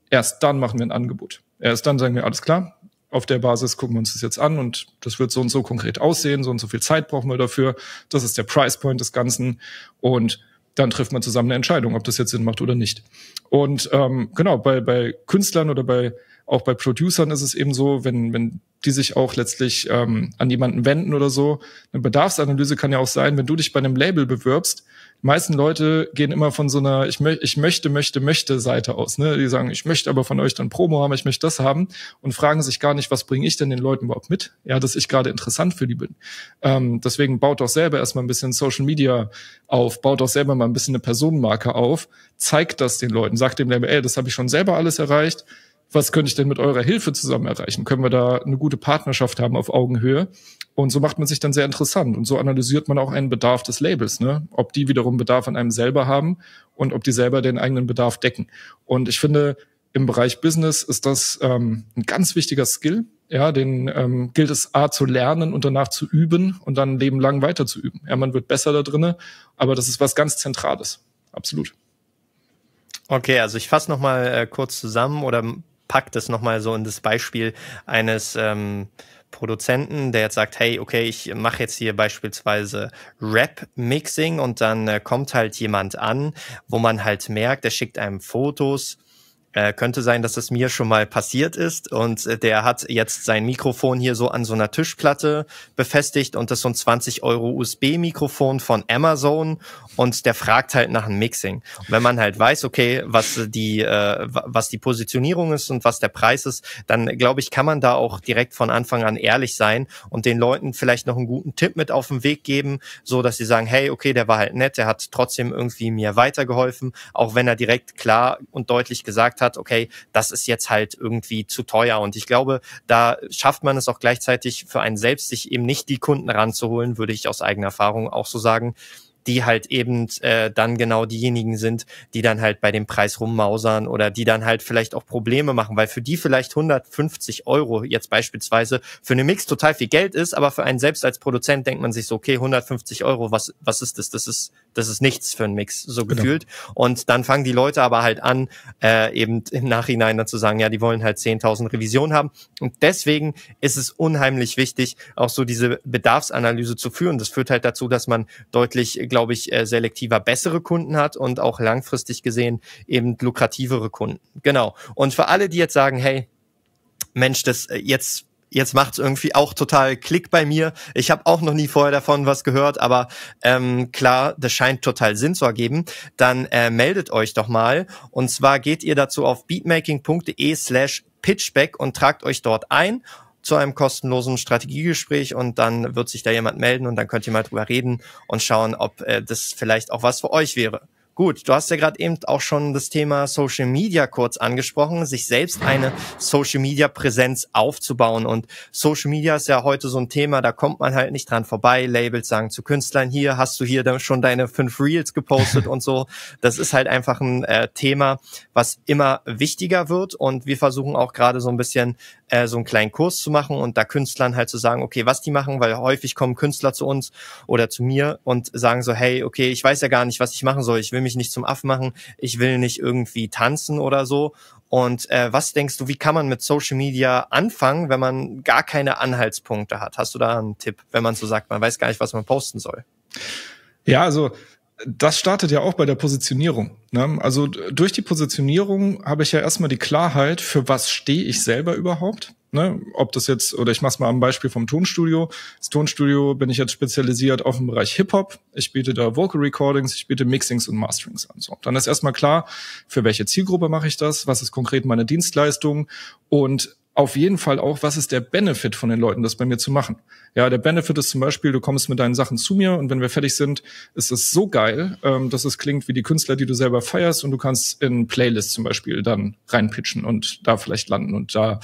Erst dann machen wir ein Angebot. Erst dann sagen wir, alles klar, auf der Basis gucken wir uns das jetzt an und das wird so und so konkret aussehen, so und so viel Zeit brauchen wir dafür. Das ist der Price Point des Ganzen und dann trifft man zusammen eine Entscheidung, ob das jetzt Sinn macht oder nicht. Und ähm, genau, bei, bei Künstlern oder bei auch bei Producern ist es eben so, wenn, wenn die sich auch letztlich ähm, an jemanden wenden oder so. Eine Bedarfsanalyse kann ja auch sein, wenn du dich bei einem Label bewirbst, meisten Leute gehen immer von so einer ich, mö ich möchte, möchte, möchte Seite aus. Ne? Die sagen, ich möchte aber von euch dann Promo haben, ich möchte das haben und fragen sich gar nicht, was bringe ich denn den Leuten überhaupt mit? Ja, dass ich gerade interessant für die bin. Ähm, deswegen baut doch selber erstmal ein bisschen Social Media auf, baut doch selber mal ein bisschen eine Personenmarke auf, zeigt das den Leuten, sagt dem Label, ey, das habe ich schon selber alles erreicht was könnte ich denn mit eurer Hilfe zusammen erreichen? Können wir da eine gute Partnerschaft haben auf Augenhöhe? Und so macht man sich dann sehr interessant und so analysiert man auch einen Bedarf des Labels, ne? ob die wiederum Bedarf an einem selber haben und ob die selber den eigenen Bedarf decken. Und ich finde, im Bereich Business ist das ähm, ein ganz wichtiger Skill, ja, den ähm, gilt es A zu lernen und danach zu üben und dann ein Leben lang weiterzuüben. Ja, man wird besser da drinnen, aber das ist was ganz Zentrales. Absolut. Okay, also ich fasse nochmal äh, kurz zusammen oder packt es nochmal so in das Beispiel eines ähm, Produzenten, der jetzt sagt, hey, okay, ich mache jetzt hier beispielsweise Rap-Mixing und dann äh, kommt halt jemand an, wo man halt merkt, der schickt einem Fotos äh, könnte sein, dass es mir schon mal passiert ist und äh, der hat jetzt sein Mikrofon hier so an so einer Tischplatte befestigt und das ist so ein 20 Euro USB-Mikrofon von Amazon und der fragt halt nach einem Mixing. Und wenn man halt weiß, okay, was die, äh, was die Positionierung ist und was der Preis ist, dann glaube ich, kann man da auch direkt von Anfang an ehrlich sein und den Leuten vielleicht noch einen guten Tipp mit auf den Weg geben, so dass sie sagen, hey, okay, der war halt nett, der hat trotzdem irgendwie mir weitergeholfen, auch wenn er direkt klar und deutlich gesagt hat, hat, okay, das ist jetzt halt irgendwie zu teuer. Und ich glaube, da schafft man es auch gleichzeitig für einen selbst, sich eben nicht die Kunden ranzuholen, würde ich aus eigener Erfahrung auch so sagen die halt eben äh, dann genau diejenigen sind, die dann halt bei dem Preis rummausern oder die dann halt vielleicht auch Probleme machen, weil für die vielleicht 150 Euro jetzt beispielsweise für eine Mix total viel Geld ist, aber für einen selbst als Produzent denkt man sich so, okay, 150 Euro, was, was ist das? Das ist das ist nichts für einen Mix, so genau. gefühlt. Und dann fangen die Leute aber halt an, äh, eben im Nachhinein dann zu sagen, ja, die wollen halt 10.000 Revisionen haben. Und deswegen ist es unheimlich wichtig, auch so diese Bedarfsanalyse zu führen. Das führt halt dazu, dass man deutlich, glaube ich, äh, selektiver bessere Kunden hat und auch langfristig gesehen eben lukrativere Kunden. Genau. Und für alle, die jetzt sagen, hey, Mensch, das äh, jetzt jetzt macht es irgendwie auch total Klick bei mir. Ich habe auch noch nie vorher davon was gehört, aber ähm, klar, das scheint total Sinn zu ergeben. Dann äh, meldet euch doch mal. Und zwar geht ihr dazu auf beatmaking.de slash pitchback und tragt euch dort ein zu einem kostenlosen Strategiegespräch und dann wird sich da jemand melden und dann könnt ihr mal drüber reden und schauen, ob äh, das vielleicht auch was für euch wäre. Gut, du hast ja gerade eben auch schon das Thema Social Media kurz angesprochen, sich selbst eine Social Media Präsenz aufzubauen. Und Social Media ist ja heute so ein Thema, da kommt man halt nicht dran vorbei. Labels sagen zu Künstlern, hier hast du hier schon deine fünf Reels gepostet und so. Das ist halt einfach ein äh, Thema, was immer wichtiger wird. Und wir versuchen auch gerade so ein bisschen äh, so einen kleinen Kurs zu machen und da Künstlern halt zu sagen, okay, was die machen, weil häufig kommen Künstler zu uns oder zu mir und sagen so, hey, okay, ich weiß ja gar nicht, was ich machen soll, ich will mich nicht zum Aff machen, ich will nicht irgendwie tanzen oder so. Und äh, was denkst du, wie kann man mit Social Media anfangen, wenn man gar keine Anhaltspunkte hat? Hast du da einen Tipp, wenn man so sagt, man weiß gar nicht, was man posten soll? Ja, also das startet ja auch bei der Positionierung. Ne? Also durch die Positionierung habe ich ja erstmal die Klarheit, für was stehe ich selber überhaupt. Ne? Ob das jetzt, oder ich mache es mal am Beispiel vom Tonstudio. Das Tonstudio bin ich jetzt spezialisiert auf den Bereich Hip-Hop. Ich biete da Vocal Recordings, ich biete Mixings und Masterings an. So, dann ist erstmal klar, für welche Zielgruppe mache ich das, was ist konkret meine Dienstleistung und auf jeden Fall auch, was ist der Benefit von den Leuten, das bei mir zu machen. Ja, der Benefit ist zum Beispiel, du kommst mit deinen Sachen zu mir und wenn wir fertig sind, ist es so geil, ähm, dass es klingt wie die Künstler, die du selber feierst und du kannst in Playlists zum Beispiel dann reinpitchen und da vielleicht landen und da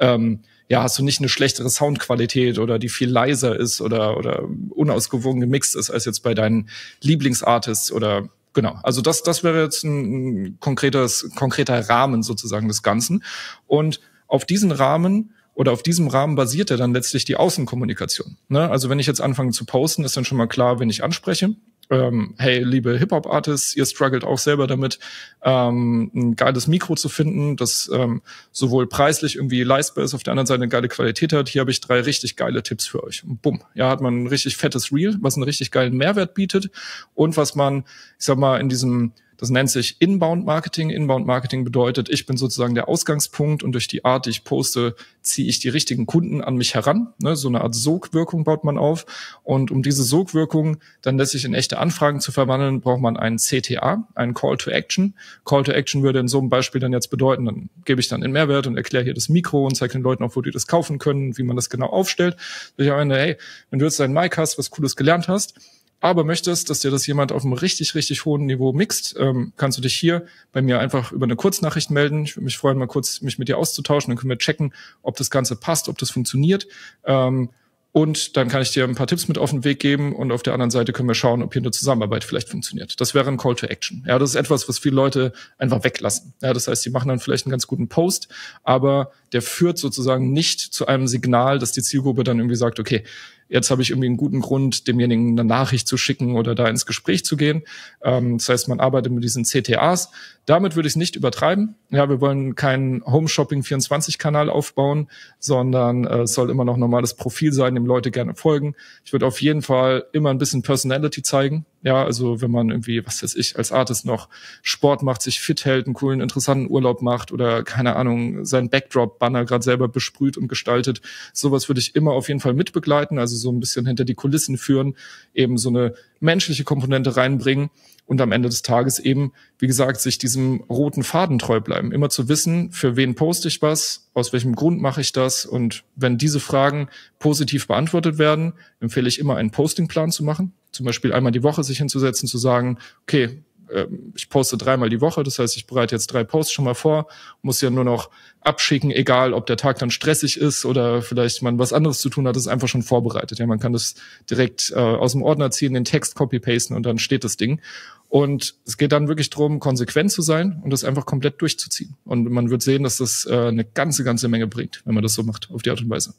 ähm, ja, hast du nicht eine schlechtere Soundqualität oder die viel leiser ist oder, oder unausgewogen gemixt ist als jetzt bei deinen Lieblingsartists oder genau. Also das, das wäre jetzt ein konkretes, konkreter Rahmen sozusagen des Ganzen. Und auf diesen Rahmen oder auf diesem Rahmen basiert ja dann letztlich die Außenkommunikation. Ne? Also wenn ich jetzt anfange zu posten, ist dann schon mal klar, wenn ich anspreche. Ähm, hey, liebe Hip-Hop-Artists, ihr struggelt auch selber damit, ähm, ein geiles Mikro zu finden, das ähm, sowohl preislich irgendwie leistbar ist, auf der anderen Seite eine geile Qualität hat. Hier habe ich drei richtig geile Tipps für euch. Und bumm, ja, hat man ein richtig fettes Reel, was einen richtig geilen Mehrwert bietet und was man, ich sag mal, in diesem das nennt sich Inbound Marketing. Inbound Marketing bedeutet, ich bin sozusagen der Ausgangspunkt und durch die Art, die ich poste, ziehe ich die richtigen Kunden an mich heran. Ne? So eine Art Sogwirkung baut man auf. Und um diese Sogwirkung dann letztlich in echte Anfragen zu verwandeln, braucht man einen CTA, einen Call to Action. Call to Action würde in so einem Beispiel dann jetzt bedeuten, dann gebe ich dann den Mehrwert und erkläre hier das Mikro und zeige den Leuten auch, wo die das kaufen können, wie man das genau aufstellt. Ich am hey, wenn du jetzt dein Mic hast, was Cooles gelernt hast, aber möchtest, dass dir das jemand auf einem richtig, richtig hohen Niveau mixt, ähm, kannst du dich hier bei mir einfach über eine Kurznachricht melden. Ich würde mich freuen, mal kurz mich mit dir auszutauschen. Dann können wir checken, ob das Ganze passt, ob das funktioniert. Ähm, und dann kann ich dir ein paar Tipps mit auf den Weg geben und auf der anderen Seite können wir schauen, ob hier eine Zusammenarbeit vielleicht funktioniert. Das wäre ein Call to Action. Ja, das ist etwas, was viele Leute einfach weglassen. Ja, das heißt, sie machen dann vielleicht einen ganz guten Post, aber der führt sozusagen nicht zu einem Signal, dass die Zielgruppe dann irgendwie sagt, okay, jetzt habe ich irgendwie einen guten Grund, demjenigen eine Nachricht zu schicken oder da ins Gespräch zu gehen. Ähm, das heißt, man arbeitet mit diesen CTAs. Damit würde ich es nicht übertreiben. Ja, wir wollen keinen Home Shopping 24 Kanal aufbauen, sondern äh, es äh, soll immer noch normales Profil sein, dem Leute gerne folgen. Ich würde auf jeden Fall immer ein bisschen Personality zeigen. Ja, also wenn man irgendwie, was weiß ich, als Artist noch Sport macht, sich fit hält, einen coolen, interessanten Urlaub macht oder keine Ahnung, seinen Backdrop-Banner gerade selber besprüht und gestaltet, sowas würde ich immer auf jeden Fall mitbegleiten, also so ein bisschen hinter die Kulissen führen, eben so eine menschliche Komponente reinbringen und am Ende des Tages eben, wie gesagt, sich diesem roten Faden treu bleiben. Immer zu wissen, für wen poste ich was, aus welchem Grund mache ich das und wenn diese Fragen positiv beantwortet werden, empfehle ich immer einen Postingplan zu machen zum Beispiel einmal die Woche sich hinzusetzen, zu sagen, okay, ähm, ich poste dreimal die Woche, das heißt, ich bereite jetzt drei Posts schon mal vor, muss ja nur noch abschicken, egal ob der Tag dann stressig ist oder vielleicht man was anderes zu tun hat, ist einfach schon vorbereitet. Ja, man kann das direkt äh, aus dem Ordner ziehen, den Text copy-pasten und dann steht das Ding. Und es geht dann wirklich darum, konsequent zu sein und das einfach komplett durchzuziehen. Und man wird sehen, dass das äh, eine ganze, ganze Menge bringt, wenn man das so macht, auf die Art und Weise.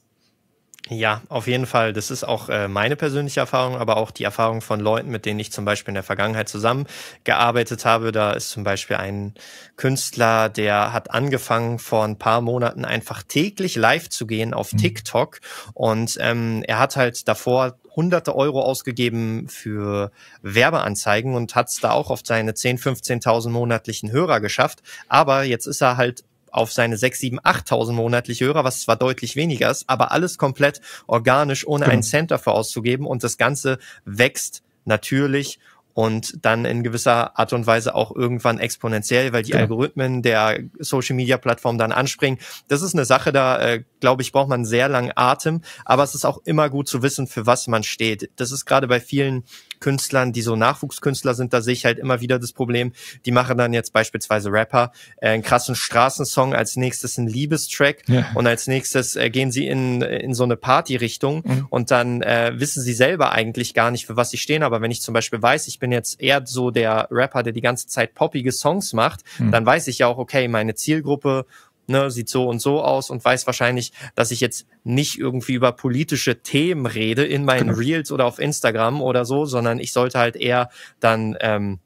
Ja, auf jeden Fall. Das ist auch äh, meine persönliche Erfahrung, aber auch die Erfahrung von Leuten, mit denen ich zum Beispiel in der Vergangenheit zusammengearbeitet habe. Da ist zum Beispiel ein Künstler, der hat angefangen, vor ein paar Monaten einfach täglich live zu gehen auf mhm. TikTok. Und ähm, er hat halt davor hunderte Euro ausgegeben für Werbeanzeigen und hat es da auch auf seine 10, 15.000 monatlichen Hörer geschafft. Aber jetzt ist er halt auf seine 6, 7, 8.000 monatlich Hörer, was zwar deutlich weniger ist, aber alles komplett organisch, ohne einen genau. Cent dafür auszugeben und das Ganze wächst natürlich und dann in gewisser Art und Weise auch irgendwann exponentiell, weil die genau. Algorithmen der Social Media Plattform dann anspringen. Das ist eine Sache, da äh, glaube ich, braucht man sehr langen Atem, aber es ist auch immer gut zu wissen, für was man steht. Das ist gerade bei vielen Künstlern, die so Nachwuchskünstler sind, da sehe ich halt immer wieder das Problem. Die machen dann jetzt beispielsweise Rapper äh, einen krassen Straßensong, als nächstes einen Liebestrack ja. und als nächstes äh, gehen sie in, in so eine Partyrichtung mhm. und dann äh, wissen sie selber eigentlich gar nicht, für was sie stehen. Aber wenn ich zum Beispiel weiß, ich bin jetzt eher so der Rapper, der die ganze Zeit poppige Songs macht, mhm. dann weiß ich ja auch, okay, meine Zielgruppe ne, sieht so und so aus und weiß wahrscheinlich, dass ich jetzt nicht irgendwie über politische Themen rede in meinen genau. Reels oder auf Instagram oder so, sondern ich sollte halt eher dann ähm,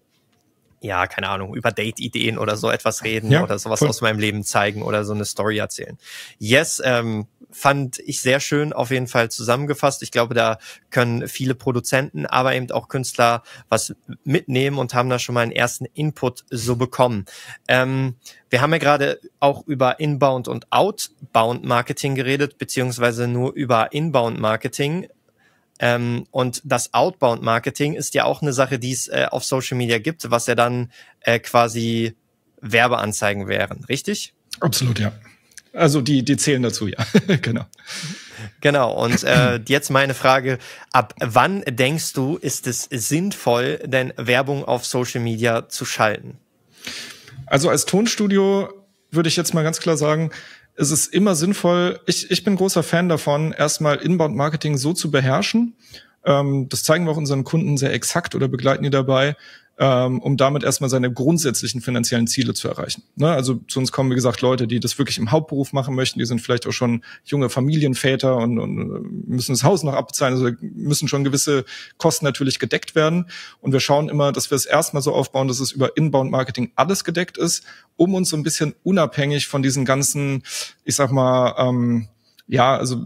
ja, keine Ahnung, über Date-Ideen oder so etwas reden ja, oder sowas cool. aus meinem Leben zeigen oder so eine Story erzählen. Yes, ähm, fand ich sehr schön auf jeden Fall zusammengefasst. Ich glaube, da können viele Produzenten, aber eben auch Künstler was mitnehmen und haben da schon mal einen ersten Input so bekommen. Ähm, wir haben ja gerade auch über Inbound und Outbound Marketing geredet, beziehungsweise nur über Inbound Marketing. Ähm, und das Outbound-Marketing ist ja auch eine Sache, die es äh, auf Social Media gibt, was ja dann äh, quasi Werbeanzeigen wären, richtig? Absolut, ja. Also die, die zählen dazu, ja. genau. Genau, und äh, jetzt meine Frage, ab wann denkst du, ist es sinnvoll, denn Werbung auf Social Media zu schalten? Also als Tonstudio würde ich jetzt mal ganz klar sagen, es ist immer sinnvoll, ich, ich bin großer Fan davon, erstmal Inbound-Marketing so zu beherrschen. Ähm, das zeigen wir auch unseren Kunden sehr exakt oder begleiten die dabei, ähm, um damit erstmal seine grundsätzlichen finanziellen Ziele zu erreichen. Ne? Also zu uns kommen, wie gesagt, Leute, die das wirklich im Hauptberuf machen möchten, die sind vielleicht auch schon junge Familienväter und, und äh, müssen das Haus noch abbezahlen, also müssen schon gewisse Kosten natürlich gedeckt werden. Und wir schauen immer, dass wir es erstmal so aufbauen, dass es über Inbound-Marketing alles gedeckt ist, um uns so ein bisschen unabhängig von diesen ganzen, ich sag mal, ähm, ja, also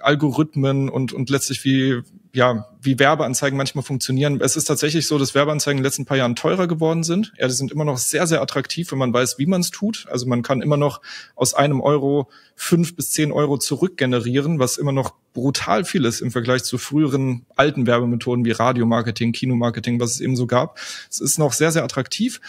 Algorithmen und, und letztlich wie ja, wie Werbeanzeigen manchmal funktionieren. Es ist tatsächlich so, dass Werbeanzeigen in den letzten paar Jahren teurer geworden sind. Ja, die sind immer noch sehr, sehr attraktiv, wenn man weiß, wie man es tut. Also man kann immer noch aus einem Euro fünf bis zehn Euro zurückgenerieren, was immer noch brutal viel ist im Vergleich zu früheren alten Werbemethoden wie Radiomarketing, Kinomarketing, was es eben so gab. Es ist noch sehr, sehr attraktiv.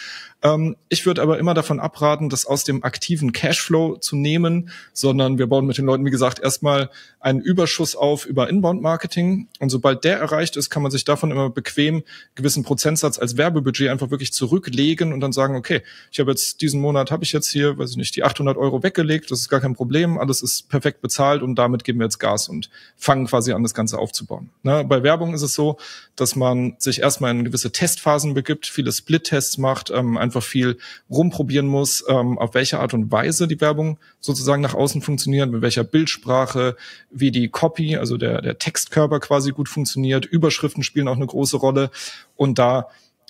Ähm, ich würde aber immer davon abraten, das aus dem aktiven Cashflow zu nehmen, sondern wir bauen mit den Leuten, wie gesagt, erstmal einen Überschuss auf über Inbound-Marketing und sobald der erreicht ist, kann man sich davon immer bequem einen gewissen Prozentsatz als Werbebudget einfach wirklich zurücklegen und dann sagen, okay, ich habe jetzt diesen Monat, habe ich jetzt hier, weiß ich nicht, die 800 Euro weggelegt, das ist gar kein Problem, alles ist perfekt bezahlt und damit geben wir jetzt Gas und fangen quasi an, das Ganze aufzubauen. Ne? Bei Werbung ist es so, dass man sich erstmal in gewisse Testphasen begibt, viele Split-Tests macht, ähm, einfach viel rumprobieren muss, ähm, auf welche Art und Weise die Werbung sozusagen nach außen funktioniert, mit welcher Bildsprache, wie die Copy, also der, der Textkörper quasi gut gut funktioniert. Überschriften spielen auch eine große Rolle. Und da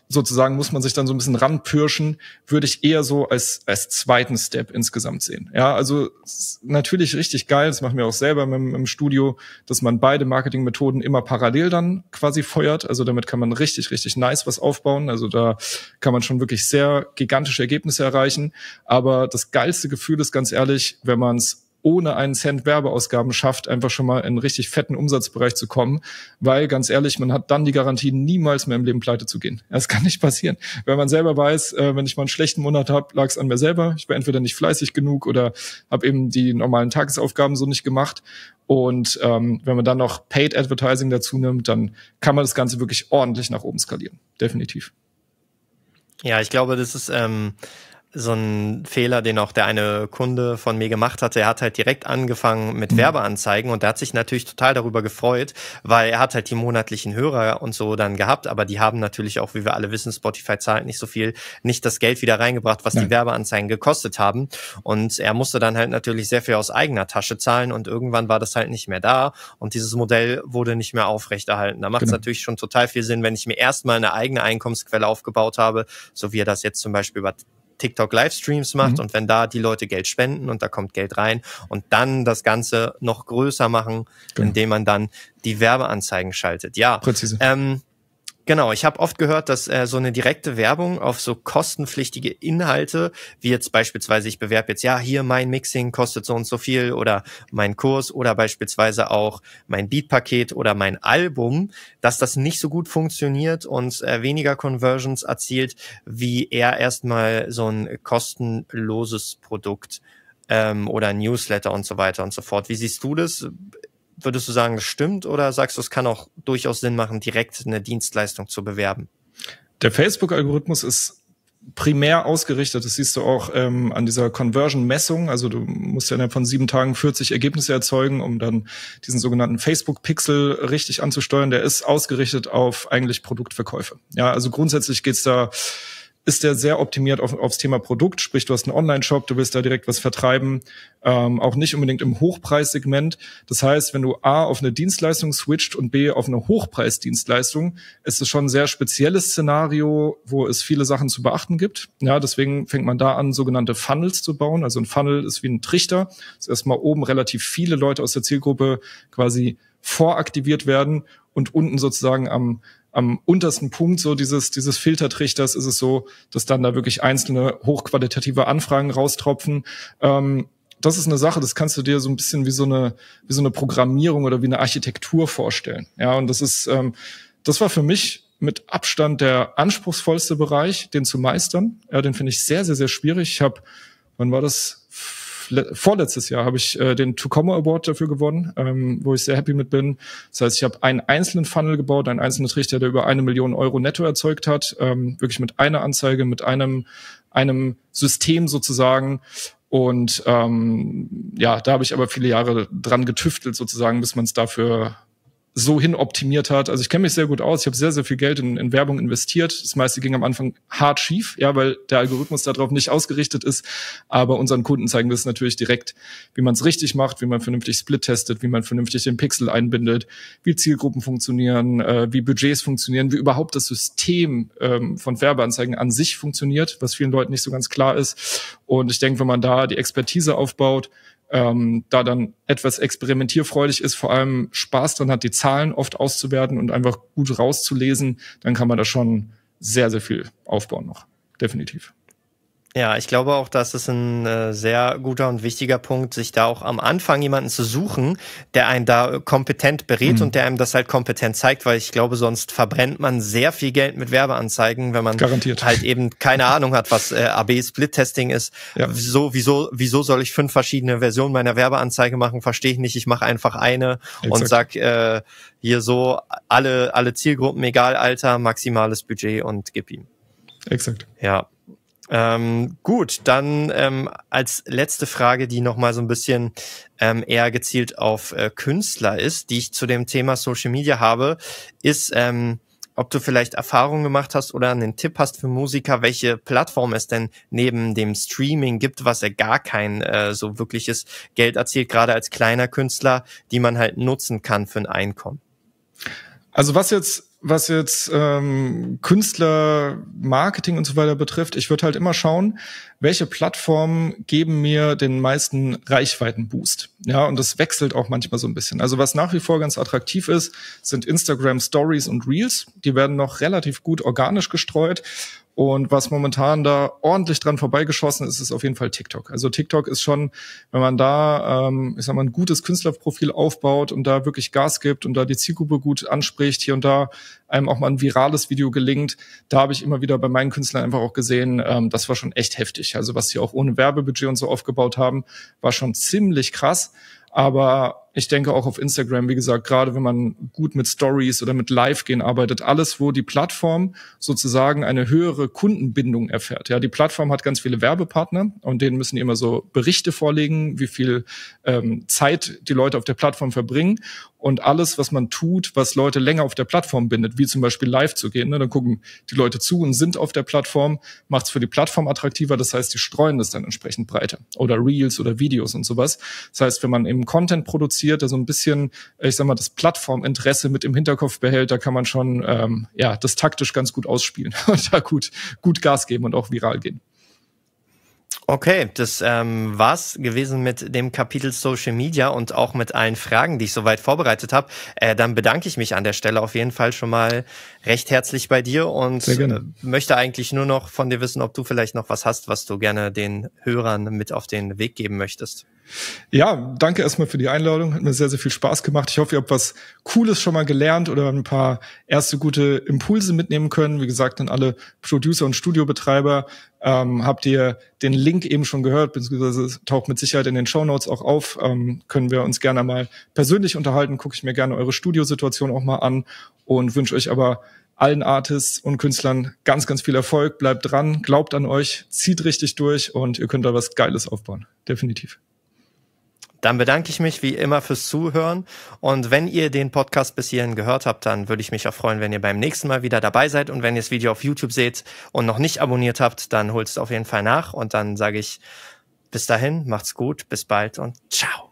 sozusagen muss man sich dann so ein bisschen ranpirschen, würde ich eher so als, als zweiten Step insgesamt sehen. Ja, also natürlich richtig geil, das machen wir auch selber im, im Studio, dass man beide Marketingmethoden immer parallel dann quasi feuert. Also damit kann man richtig, richtig nice was aufbauen. Also da kann man schon wirklich sehr gigantische Ergebnisse erreichen. Aber das geilste Gefühl ist ganz ehrlich, wenn man es ohne einen Cent Werbeausgaben schafft, einfach schon mal in einen richtig fetten Umsatzbereich zu kommen. Weil ganz ehrlich, man hat dann die Garantie, niemals mehr im Leben pleite zu gehen. Das kann nicht passieren. Wenn man selber weiß, äh, wenn ich mal einen schlechten Monat habe, lag es an mir selber. Ich war entweder nicht fleißig genug oder habe eben die normalen Tagesaufgaben so nicht gemacht. Und ähm, wenn man dann noch Paid Advertising dazu nimmt, dann kann man das Ganze wirklich ordentlich nach oben skalieren. Definitiv. Ja, ich glaube, das ist ähm, so ein Fehler, den auch der eine Kunde von mir gemacht hatte. Er hat halt direkt angefangen mit mhm. Werbeanzeigen und er hat sich natürlich total darüber gefreut, weil er hat halt die monatlichen Hörer und so dann gehabt, aber die haben natürlich auch, wie wir alle wissen, Spotify zahlt nicht so viel, nicht das Geld wieder reingebracht, was Nein. die Werbeanzeigen gekostet haben. Und er musste dann halt natürlich sehr viel aus eigener Tasche zahlen und irgendwann war das halt nicht mehr da und dieses Modell wurde nicht mehr aufrechterhalten. Da macht es genau. natürlich schon total viel Sinn, wenn ich mir erstmal eine eigene Einkommensquelle aufgebaut habe, so wie er das jetzt zum Beispiel über TikTok-Livestreams macht mhm. und wenn da die Leute Geld spenden und da kommt Geld rein und dann das Ganze noch größer machen, genau. indem man dann die Werbeanzeigen schaltet. Ja, Präzise. Ähm, Genau, ich habe oft gehört, dass äh, so eine direkte Werbung auf so kostenpflichtige Inhalte, wie jetzt beispielsweise, ich bewerbe jetzt, ja, hier mein Mixing kostet so und so viel oder mein Kurs oder beispielsweise auch mein Beatpaket oder mein Album, dass das nicht so gut funktioniert und äh, weniger Conversions erzielt, wie eher erstmal so ein kostenloses Produkt ähm, oder Newsletter und so weiter und so fort. Wie siehst du das? Würdest du sagen, das stimmt oder sagst du, es kann auch durchaus Sinn machen, direkt eine Dienstleistung zu bewerben? Der Facebook-Algorithmus ist primär ausgerichtet. Das siehst du auch ähm, an dieser Conversion-Messung. Also du musst ja innerhalb von sieben Tagen 40 Ergebnisse erzeugen, um dann diesen sogenannten Facebook-Pixel richtig anzusteuern. Der ist ausgerichtet auf eigentlich Produktverkäufe. Ja, also grundsätzlich geht's da ist der sehr optimiert auf, aufs Thema Produkt, sprich du hast einen Online-Shop, du willst da direkt was vertreiben, ähm, auch nicht unbedingt im Hochpreissegment. Das heißt, wenn du A auf eine Dienstleistung switcht und B auf eine Hochpreisdienstleistung, ist es schon ein sehr spezielles Szenario, wo es viele Sachen zu beachten gibt. Ja, deswegen fängt man da an, sogenannte Funnels zu bauen. Also ein Funnel ist wie ein Trichter, dass erstmal oben relativ viele Leute aus der Zielgruppe quasi voraktiviert werden und unten sozusagen am am untersten Punkt so dieses, dieses Filtertrichters ist es so, dass dann da wirklich einzelne hochqualitative Anfragen raustropfen. Ähm, das ist eine Sache, das kannst du dir so ein bisschen wie so eine, wie so eine Programmierung oder wie eine Architektur vorstellen. Ja, und das ist, ähm, das war für mich mit Abstand der anspruchsvollste Bereich, den zu meistern. Ja, den finde ich sehr, sehr, sehr schwierig. Ich habe, wann war das? vorletztes Jahr habe ich äh, den Tucomo Award dafür gewonnen, ähm, wo ich sehr happy mit bin. Das heißt, ich habe einen einzelnen Funnel gebaut, einen einzelnen Trichter, der über eine Million Euro netto erzeugt hat, ähm, wirklich mit einer Anzeige, mit einem, einem System sozusagen. Und ähm, ja, da habe ich aber viele Jahre dran getüftelt sozusagen, bis man es dafür so hin optimiert hat. Also ich kenne mich sehr gut aus. Ich habe sehr, sehr viel Geld in, in, Werbung investiert. Das meiste ging am Anfang hart schief, ja, weil der Algorithmus darauf nicht ausgerichtet ist. Aber unseren Kunden zeigen wir es natürlich direkt, wie man es richtig macht, wie man vernünftig Split testet, wie man vernünftig den Pixel einbindet, wie Zielgruppen funktionieren, äh, wie Budgets funktionieren, wie überhaupt das System ähm, von Werbeanzeigen an sich funktioniert, was vielen Leuten nicht so ganz klar ist. Und ich denke, wenn man da die Expertise aufbaut, ähm, da dann etwas experimentierfreudig ist, vor allem Spaß dran hat, die Zahlen oft auszuwerten und einfach gut rauszulesen, dann kann man da schon sehr, sehr viel aufbauen noch. Definitiv. Ja, ich glaube auch, das ist ein äh, sehr guter und wichtiger Punkt, sich da auch am Anfang jemanden zu suchen, der einen da äh, kompetent berät mhm. und der einem das halt kompetent zeigt, weil ich glaube, sonst verbrennt man sehr viel Geld mit Werbeanzeigen, wenn man Garantiert. halt eben keine Ahnung hat, was äh, AB-Split-Testing ist. Ja. So, wieso, wieso soll ich fünf verschiedene Versionen meiner Werbeanzeige machen? Verstehe ich nicht. Ich mache einfach eine Exakt. und sag äh, hier so alle, alle Zielgruppen, egal Alter, maximales Budget und gib ihm. Exakt. Ja, ähm, gut, dann ähm, als letzte Frage, die nochmal so ein bisschen ähm, eher gezielt auf äh, Künstler ist, die ich zu dem Thema Social Media habe, ist, ähm, ob du vielleicht Erfahrungen gemacht hast oder einen Tipp hast für Musiker, welche Plattform es denn neben dem Streaming gibt, was er gar kein äh, so wirkliches Geld erzielt, gerade als kleiner Künstler, die man halt nutzen kann für ein Einkommen. Also was jetzt was jetzt ähm, Künstler, Marketing und so weiter betrifft, ich würde halt immer schauen, welche Plattformen geben mir den meisten Reichweitenboost. Ja, und das wechselt auch manchmal so ein bisschen. Also was nach wie vor ganz attraktiv ist, sind Instagram Stories und Reels. Die werden noch relativ gut organisch gestreut und was momentan da ordentlich dran vorbeigeschossen ist, ist auf jeden Fall TikTok. Also TikTok ist schon, wenn man da, ähm, ich sag mal, ein gutes Künstlerprofil aufbaut und da wirklich Gas gibt und da die Zielgruppe gut anspricht, hier und da einem auch mal ein virales Video gelingt. Da habe ich immer wieder bei meinen Künstlern einfach auch gesehen, ähm, das war schon echt heftig. Also was sie auch ohne Werbebudget und so aufgebaut haben, war schon ziemlich krass. Aber ich denke auch auf Instagram, wie gesagt, gerade wenn man gut mit Stories oder mit Live-Gehen arbeitet, alles, wo die Plattform sozusagen eine höhere Kundenbindung erfährt. Ja, die Plattform hat ganz viele Werbepartner und denen müssen die immer so Berichte vorlegen, wie viel ähm, Zeit die Leute auf der Plattform verbringen und alles, was man tut, was Leute länger auf der Plattform bindet, wie zum Beispiel live zu gehen, ne, dann gucken die Leute zu und sind auf der Plattform, macht es für die Plattform attraktiver, das heißt, die streuen das dann entsprechend breiter oder Reels oder Videos und sowas. Das heißt, wenn man eben Content produziert, fokussiert, der so ein bisschen, äh, ich sag mal, das Plattforminteresse mit im Hinterkopf behält, da kann man schon ähm, ja das taktisch ganz gut ausspielen und da gut, gut Gas geben und auch viral gehen. Okay, das ähm, war's gewesen mit dem Kapitel Social Media und auch mit allen Fragen, die ich soweit vorbereitet habe. Äh, dann bedanke ich mich an der Stelle auf jeden Fall schon mal recht herzlich bei dir und äh, möchte eigentlich nur noch von dir wissen, ob du vielleicht noch was hast, was du gerne den Hörern mit auf den Weg geben möchtest. Ja, danke erstmal für die Einladung. Hat mir sehr, sehr viel Spaß gemacht. Ich hoffe, ihr habt was Cooles schon mal gelernt oder ein paar erste gute Impulse mitnehmen können. Wie gesagt, an alle Producer und Studiobetreiber ähm, habt ihr den Link eben schon gehört, beziehungsweise taucht mit Sicherheit in den Show Notes auch auf. Ähm, können wir uns gerne mal persönlich unterhalten. Gucke ich mir gerne eure Studiosituation auch mal an und wünsche euch aber allen Artists und Künstlern ganz, ganz viel Erfolg. Bleibt dran, glaubt an euch, zieht richtig durch und ihr könnt da was Geiles aufbauen. Definitiv. Dann bedanke ich mich wie immer fürs Zuhören. Und wenn ihr den Podcast bis hierhin gehört habt, dann würde ich mich auch freuen, wenn ihr beim nächsten Mal wieder dabei seid. Und wenn ihr das Video auf YouTube seht und noch nicht abonniert habt, dann holt es auf jeden Fall nach. Und dann sage ich bis dahin, macht's gut, bis bald und ciao.